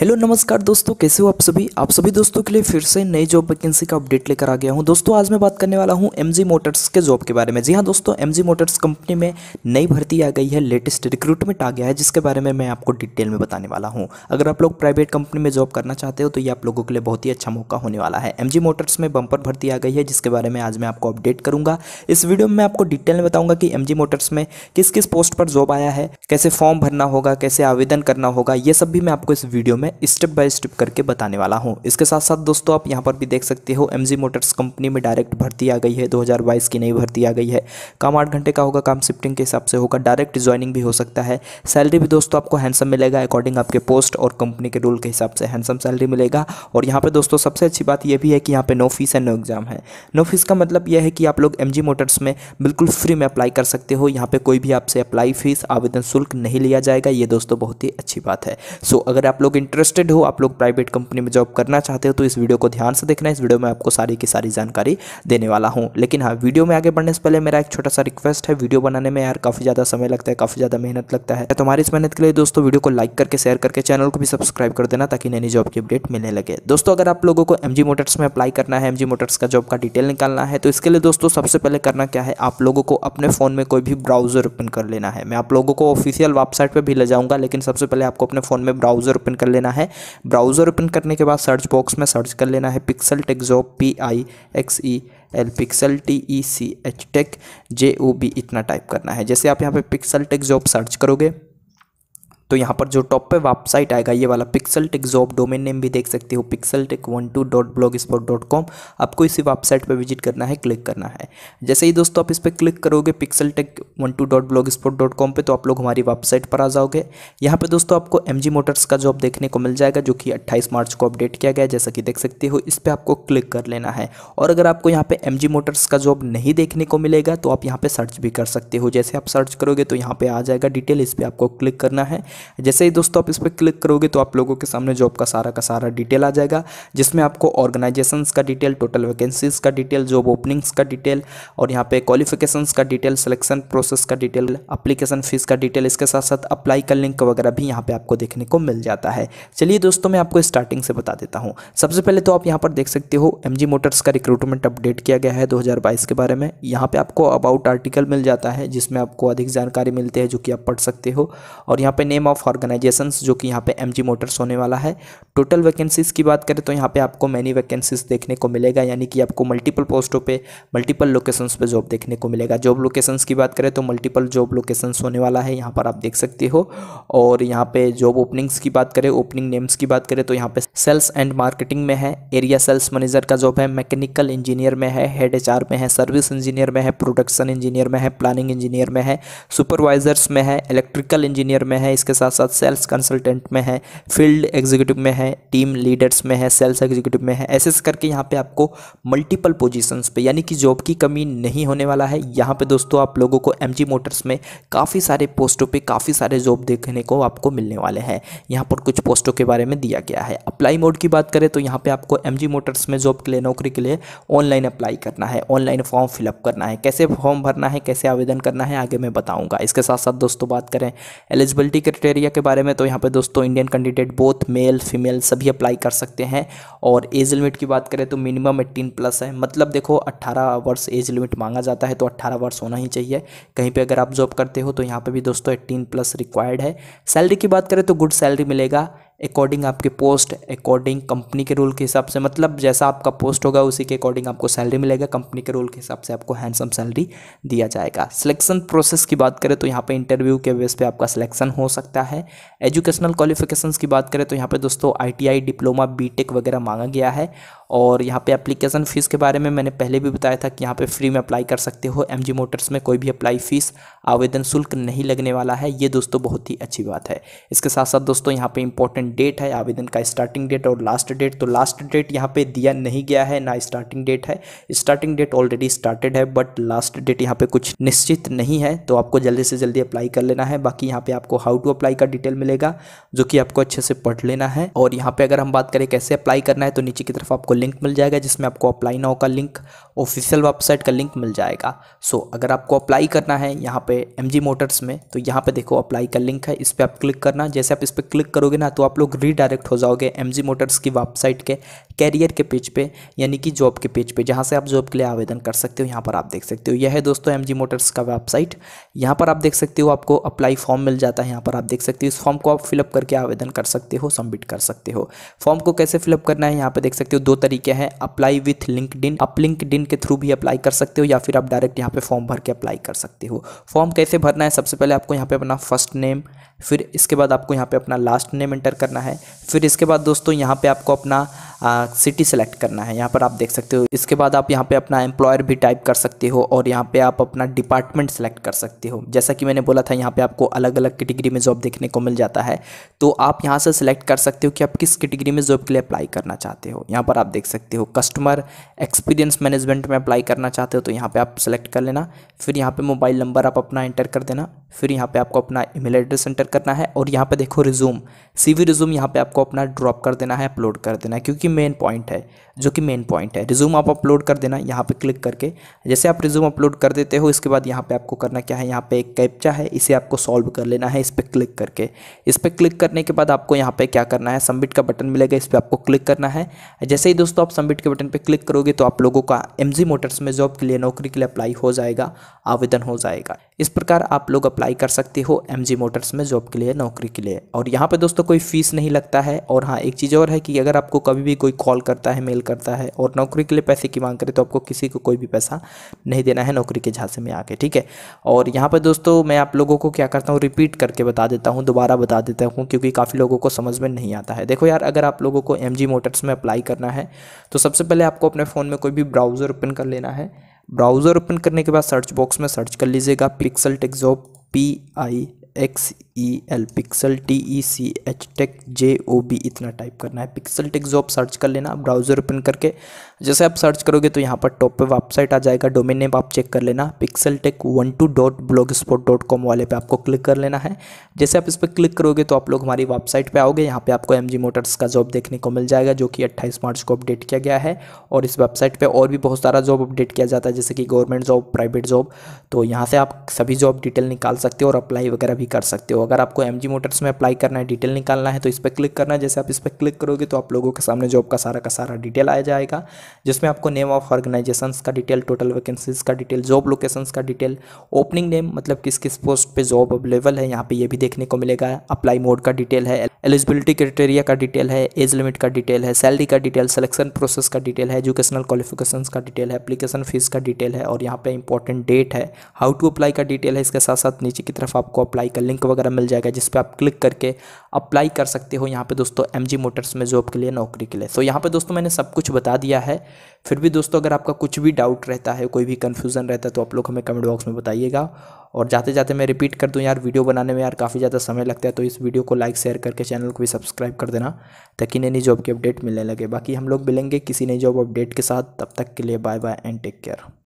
hello नमस्कार दोस्तों कैसे हो आप सभी आप सभी दोस्तों के लिए फिर से नई जॉब वैकेंसी का अपडेट लेकर आ गया हूं दोस्तों आज मैं बात करने वाला हूं एमजी मोटर्स के जॉब के बारे में जी हां दोस्तों एमजी मोटर्स कंपनी में नई भर्ती आ गई है लेटेस्ट रिक्रूटमेंट आ गया है जिसके बारे में मैं आपको डिटेल में बताने वाला हूँ अगर आप लोग प्राइवेट कंपनी में जॉब करना चाहते हो तो ये आप लोगों के लिए बहुत ही अच्छा मौका होने वाला है एम मोटर्स में बंपर भर्ती आ गई है जिसके बारे में आज मैं आपको अपडेट करूँगा इस वीडियो में आपको डिटेल में बताऊँगा कि एम मोटर्स में किस किस पोस्ट पर जॉब आया है कैसे फॉर्म भरना होगा कैसे आवेदन करना होगा ये सब भी मैं आपको इस वीडियो में मैं स्टेप बाय स्टेप करके बताने वाला हूँ इसके साथ साथ दोस्तों आप यहाँ पर भी देख सकते हो एम मोटर्स कंपनी में डायरेक्ट भर्ती आ गई है 2022 की नई भर्ती आ गई है काम आठ घंटे का होगा काम शिफ्टिंग के हिसाब से होगा डायरेक्ट ज्वाइनिंग भी हो सकता है सैलरी भी दोस्तों आपको हैंडसम मिलेगा अकॉर्डिंग आपके पोस्ट और कंपनी के रूल के हिसाब से हैंडसम सैलरी मिलेगा और यहाँ पर दोस्तों सबसे अच्छी बात यह भी है कि यहाँ पर no fees and no exam है नो फीस का मतलब यह है कि आप लोग एम मोटर्स में बिल्कुल फ्री में अप्लाई कर सकते हो यहाँ पर कोई भी आपसे अप्लाई फीस आवेदन शुल्क नहीं लिया जाएगा ये दोस्तों बहुत ही अच्छी बात है सो अगर आप लोग इंटरेस्ट इंटरेस्टेड हो आप लोग प्राइवेट कंपनी में जॉब करना चाहते हो तो इस वीडियो को ध्यान से देखना इस वीडियो में आपको सारी की सारी जानकारी देने वाला हूँ लेकिन हाँ वीडियो में आगे बढ़ने से पहले मेरा एक छोटा सा रिक्वेस्ट है वीडियो बनाने में यार काफ़ी ज़्यादा समय लगता है काफ़ी ज़्यादा मेहनत लगता है तुम्हारी तो इस मेहनत के लिए दोस्तों वीडियो को लाइक करके शेयर करके चैनल को भी सब्सक्राइब कर देना ताकि नई जॉब की अपडेट मिलने लगे दोस्तों अगर आप लोगों को एम मोटर्स में अप्लाई करना है एम मोटर्स का जॉब का डिटेल निकालना है तो इसके लिए दोस्तों सबसे पहले करना क्या है आप लोगों को अपने फ़ोन में कोई भी ब्राउज़र ओपन कर लेना है मैं आप लोगों को ऑफिशियल वेबसाइट पर भी ले जाऊंगा लेकिन सबसे पहले आपको अपने फ़ोन में ब्राउज़र ओपन कर लेना लेना है ब्राउज़र ओपन करने के बाद सर्च बॉक्स में सर्च कर लेना है pixel tech P I X E L pixel T E C H tech J O B इतना टाइप करना है जैसे आप यहाँ पे पिक्सल टेक जॉब सर्च करोगे तो यहाँ पर जो टॉप पे वेबसाइट आएगा ये वाला pixel tech job domain name भी देख सकते हो pixel tech one two dot blogspot dot com आपको इसी वेबसाइट पर विजिट करना है क्लिक करना है जैसे ही दोस्तों आप इस पर क्लिक करोगे pixel tech one two dot blogspot dot com पर तो आप लोग हमारी वेबसाइट पर आ जाओगे यहाँ पर दोस्तों आपको एम जी मोटर्स का जॉब देखने को मिल जाएगा जो कि अट्ठाईस मार्च को अपडेट किया गया जैसा कि देख सकते हो इस पर आपको क्लिक कर लेना है और अगर आपको यहाँ पर एम जी मोटर्स का जॉब नहीं देखने को मिलेगा तो आप यहाँ पर सर्च भी कर सकते हो जैसे आप सर्च करोगे तो यहाँ पर आ जाएगा डिटेल इस पर आपको क्लिक करना है जैसे ही दोस्तों आप इस पर क्लिक करोगे तो आप लोगों के सामने जॉब का सारा का सारा डिटेल आ जाएगा जिसमें आपको ऑर्गेनाइजेशन का डिटेल टोटल वैकेंसीज का डिटेल जॉब ओपनिंग्स का डिटेल और यहाँ पे क्वालिफिकेशन का डिटेल सिलेक्शन प्रोसेस का डिटेल अप्लीकेशन फीस का डिटेल इसके साथ साथ अप्लाई का लिंक वगैरह भी यहाँ पे आपको देखने को मिल जाता है चलिए दोस्तों मैं आपको स्टार्टिंग से बता देता हूँ सबसे पहले तो आप यहाँ पर देख सकते हो एम मोटर्स का रिक्रूटमेंट अपडेट किया गया है दो के बारे में यहाँ पर आपको अबाउट आर्टिकल मिल जाता है जिसमें आपको अधिक जानकारी मिलती है जो कि आप पढ़ सकते हो और यहाँ पर नेम ऑफ ऑर्गेनाइजेशन जो कि यहाँ पे एमजी मोटर्स होने वाला है टोटल वैकेंसीज़ की बात करें तो यहाँ पे आपको मैनी वैकेंसीज देखने को मिलेगा यानी कि आपको मल्टीपल पोस्टों पे मल्टीपल लोकेशंस पे जॉब देखने को मिलेगा जॉब लोकेशंस की बात करें तो मल्टीपल जॉब लोकेशंस होने वाला है यहाँ पर आप देख सकते हो और यहाँ पे जॉब ओपनिंग्स की बात करें ओपनिंग नेम्स की बात करें तो यहाँ पे सेल्स एंड मार्केटिंग में है एरिया सेल्स मैनेजर का जॉब है मैकेनिकल इंजीनियर में है हेड एच में है सर्विस इंजीनियर में है प्रोडक्शन इंजीनियर में है प्लानिंग इंजीनियर में है सुपरवाइजर्स में है इलेक्ट्रिकल इंजीनियर में है इसके साथ साथ सेल्स कंसल्टेंट में है फील्ड एग्जीक्यूटिव में है टीम लीडर्स में है सेल्स एग्जीक्यूटिव में है ऐसे करके यहाँ पे आपको मल्टीपल पोजीशंस पे यानी कि जॉब की कमी नहीं होने वाला है यहाँ पे दोस्तों आप लोगों को एम मोटर्स में काफ़ी सारे पोस्टों पर काफ़ी सारे जॉब देखने को आपको मिलने वाले हैं यहाँ पर कुछ पोस्टों के बारे में दिया गया है अप्लाई मोड की बात करें तो यहाँ पर आपको एम मोटर्स में जॉब के लिए नौकरी के लिए ऑनलाइन अप्लाई करना है ऑनलाइन फॉर्म फिलअप करना है कैसे फॉर्म भरना है कैसे आवेदन करना है आगे मैं बताऊँगा इसके साथ साथ दोस्तों बात करें एलिजिबिलिटी क्रिटेरिया क्राइटेरिया के बारे में तो यहाँ पे दोस्तों Indian candidate both male female सभी अप्लाई कर सकते हैं और एज लिमिट की बात करें तो मिनिमम एट्टीन प्लस है मतलब देखो अट्ठारह वर्ष एज लिमिट मांगा जाता है तो अट्ठारह वर्ष होना ही चाहिए कहीं पर अगर आप जॉब करते हो तो यहाँ पर भी दोस्तों एट्टीन प्लस रिक्वायर्ड है सैलरी की बात करें तो गुड सैलरी मिलेगा अकॉर्डिंग आपके पोस्ट अकॉर्डिंग कंपनी के रूल के हिसाब से मतलब जैसा आपका पोस्ट होगा उसी के अकॉर्डिंग आपको सैलरी मिलेगा कंपनी के रूल के हिसाब से आपको हैंडसम सैलरी दिया जाएगा सिलेक्शन प्रोसेस की बात करें तो यहाँ पे इंटरव्यू के बेस पे आपका सिलेक्शन हो सकता है एजुकेशनल क्वालिफिकेशन की बात करें तो यहाँ पर दोस्तों आई डिप्लोमा बी वगैरह मांगा गया है और यहाँ पे एप्लीकेशन फ़ीस के बारे में मैंने पहले भी बताया था कि यहाँ पे फ्री में अप्लाई कर सकते हो एमजी मोटर्स में कोई भी अप्लाई फ़ीस आवेदन शुल्क नहीं लगने वाला है ये दोस्तों बहुत ही अच्छी बात है इसके साथ साथ दोस्तों यहाँ पे इंपॉर्टेंट डेट है आवेदन का स्टार्टिंग डेट और लास्ट डेट तो लास्ट डेट यहाँ पे दिया नहीं गया है ना स्टार्टिंग डेट है स्टार्टिंग डेट ऑलरेडी स्टार्टेड है बट लास्ट डेट यहाँ पे कुछ निश्चित नहीं है तो आपको जल्दी से जल्दी अप्लाई कर लेना है बाकी यहाँ पे आपको हाउ टू अप्लाई का डिटेल मिलेगा जो कि आपको अच्छे से पढ़ लेना है और यहाँ पे अगर हम बात करें कैसे अप्लाई करना है तो नीचे की तरफ आपको लिंक मिल जाएगा जिसमें आपको अप्लाई नाउ का लिंक ऑफिशियल वेबसाइट का लिंक मिल जाएगा सो so, अगर आपको अप्लाई करना है यहाँ पे एम मोटर्स में तो यहाँ पे देखो अप्लाई का लिंक है इस पर आप क्लिक करना जैसे आप इस पर क्लिक करोगे ना तो आप लोग रीडायरेक्ट हो जाओगे एम मोटर्स की वेबसाइट के कैरियर के पेज पे यानी कि जॉब के पेज पे जहाँ से आप जॉब के लिए आवेदन कर सकते हो यहाँ पर आप देख सकते हो यह है दोस्तों एम मोटर्स का वेबसाइट यहाँ पर आप देख सकते हो आपको अप्लाई फॉर्म मिल जाता है यहाँ पर आप देख सकते हो इस फॉर्म को आप फिलअप करके आवेदन कर सकते हो सबमिट कर सकते हो फॉर्म को कैसे फिलअप करना है यहाँ पर देख सकते हो दो तरीके हैं अप्लाई विथ लिंकड आप लिंकड के थ्रू भी अप्लाई कर सकते हो या फिर आप डायरेक्ट यहाँ पे फॉर्म भर के अप्लाई कर सकते हो फॉर्म कैसे भरना है सबसे पहले आपको यहाँ पे अपना फर्स्ट नेम फिर इसके बाद आपको यहाँ पे अपना लास्ट नेम एंटर करना है फिर इसके बाद दोस्तों यहाँ पे आपको अपना सिटी सेलेक्ट करना है यहाँ पर आप देख सकते हो इसके बाद आप यहाँ पे अपना एम्प्लॉयर भी टाइप कर सकते हो और यहाँ पे आप अपना डिपार्टमेंट सेलेक्ट कर सकते हो जैसा कि मैंने बोला था यहाँ पे आपको अलग अलग कैटेगरी में जॉब देखने को मिल जाता है तो आप यहाँ से सेलेक्ट कर सकते हो कि आप किस कैटेगरी में जॉब के लिए अप्लाई करना चाहते हो यहाँ पर आप देख सकते हो कस्टमर एक्सपीरियंस मैनेजमेंट में अप्लाई करना चाहते हो तो यहाँ पर आप सेलेक्ट कर लेना फिर यहाँ पर मोबाइल नंबर आप अपना एंटर कर देना फिर यहाँ पर आपको अपना ईमेल एड्रेस एंटर क्लिक करना है और यहाँ पे देखो रिज्यूम सी वी रिज्यूम यहाँ पर आपको अपना ड्रॉप कर देना है अपलोड कर देना है क्योंकि मेन पॉइंट है जो कि मेन पॉइंट है रिज्यूम आप अपलोड कर देना यहाँ पर क्लिक करके जैसे आप रिज्यूम अपलोड कर देते हो इसके बाद यहाँ पर आपको करना क्या है यहाँ पर एक कैप्चा है इसे आपको सॉल्व कर लेना है इस पर क्लिक करके इस पर क्लिक करने के बाद आपको यहाँ पर क्या करना है सबमिट का बटन मिलेगा इस पर आपको क्लिक करना है जैसे ही दोस्तों आप सबमिट के बटन पर क्लिक करोगे तो आप लोगों का एम मोटर्स में जॉब के लिए नौकरी के लिए अप्लाई हो जाएगा आवेदन हो जाएगा इस प्रकार आप लोग अप्लाई कर सकते हो एम मोटर्स में जॉब जॉब के लिए नौकरी के लिए और यहाँ पे दोस्तों कोई फ़ीस नहीं लगता है और हाँ एक चीज़ और है कि अगर आपको कभी भी कोई कॉल करता है मेल करता है और नौकरी के लिए पैसे की मांग करे तो आपको किसी को कोई भी पैसा नहीं देना है नौकरी के झांसे में आके ठीक है और यहाँ पर दोस्तों मैं आप लोगों को क्या करता हूँ रिपीट करके बता देता हूँ दोबारा बता देता हूँ क्योंकि काफ़ी लोगों को समझ में नहीं आता है देखो यार अगर आप लोगों को एम मोटर्स में अप्लाई करना है तो सबसे पहले आपको अपने फ़ोन में कोई भी ब्राउज़र ओपन कर लेना है ब्राउज़र ओपन करने के बाद सर्च बॉक्स में सर्च कर लीजिएगा pixel tech job P I X E L pixel T E C H tech J O B इतना टाइप करना है पिक्सल टेक जो आप सर्च कर लेना ब्राउज़र ओपन करके जैसे आप सर्च करोगे तो यहाँ पर टॉप पे वेबसाइट आ जाएगा डोमेन नेम आप चेक कर लेना pixel tech one two dot blogspot dot com वाले पे आपको क्लिक कर लेना है जैसे आप इस पर क्लिक करोगे तो आप लोग हमारी वेबसाइट पर आओगे यहाँ पर आपको एम जी मोटर्स का जॉब देखने को मिल जाएगा जो कि अट्ठाईस मार्च को अपडेट किया गया है और इस वेबसाइट पर और भी बहुत सारा जॉब अपडेट किया जाता है जैसे कि गवर्नमेंट जॉब प्राइवेट जॉब तो यहाँ से आप सभी जॉब डिटेल निकाल सकते हो और अप्लाई वगैरह भी कर सकते हो अगर आपको एम मोटर्स में अप्लाई करना है डिटेल निकालना है तो इस पर क्लिक करना है जैसे आप इस पर क्लिक करोगे तो आप लोगों के सामने जॉब का सारा का सारा डिटेल आ जाएगा जिसमें आपको नेम ऑफ ऑर्गेनाइजेशन का डिटेल टोटल वैकेंसीज का डिटेल जॉब लोकेशन का डिटेल ओपनिंग नेम मतलब किस किस पोस्ट पर जॉब अवेलेबल है यहाँ पर यह भी देखने को मिलेगा अप्लाई मोड का डिटेल है एलिजिबिलिटी क्राइटेरिया का डिटेल है एज लिमिट का डिटेल है सैलरी का डिटेल सेलेक्शन प्रोसेस का डिटेल है एजुकेशनल क्वालिफिकेशन का डिटेल है एप्लीकेशन फीस का डिटेल है और यहाँ पर इंपॉर्टेंट डेट है हाउ टू अप्लाई का डिटेल है इसके साथ साथ नीचे की तरफ आपको अप्लाई अप्लाई का लिंक वगैरह मिल जाएगा जिस पर आप क्लिक करके अप्लाई कर सकते हो यहाँ पे दोस्तों एम मोटर्स में जॉब के लिए नौकरी के लिए तो यहाँ पे दोस्तों मैंने सब कुछ बता दिया है फिर भी दोस्तों अगर आपका कुछ भी डाउट रहता है कोई भी कन्फ्यूज़न रहता है तो आप लोग हमें कमेंट बॉक्स में बताइएगा और जाते जाते मैं रिपीट कर दूँ यार वीडियो बनाने में यार काफ़ी ज़्यादा समय लगता है तो इस वीडियो को लाइक शेयर करके चैनल को भी सब्सक्राइब कर देना ताकि नई नई जॉब की अपडेट मिलने लगे बाकी हम लोग मिलेंगे किसी नई जॉब अपडेट के साथ तब तक के लिए bye bye and take care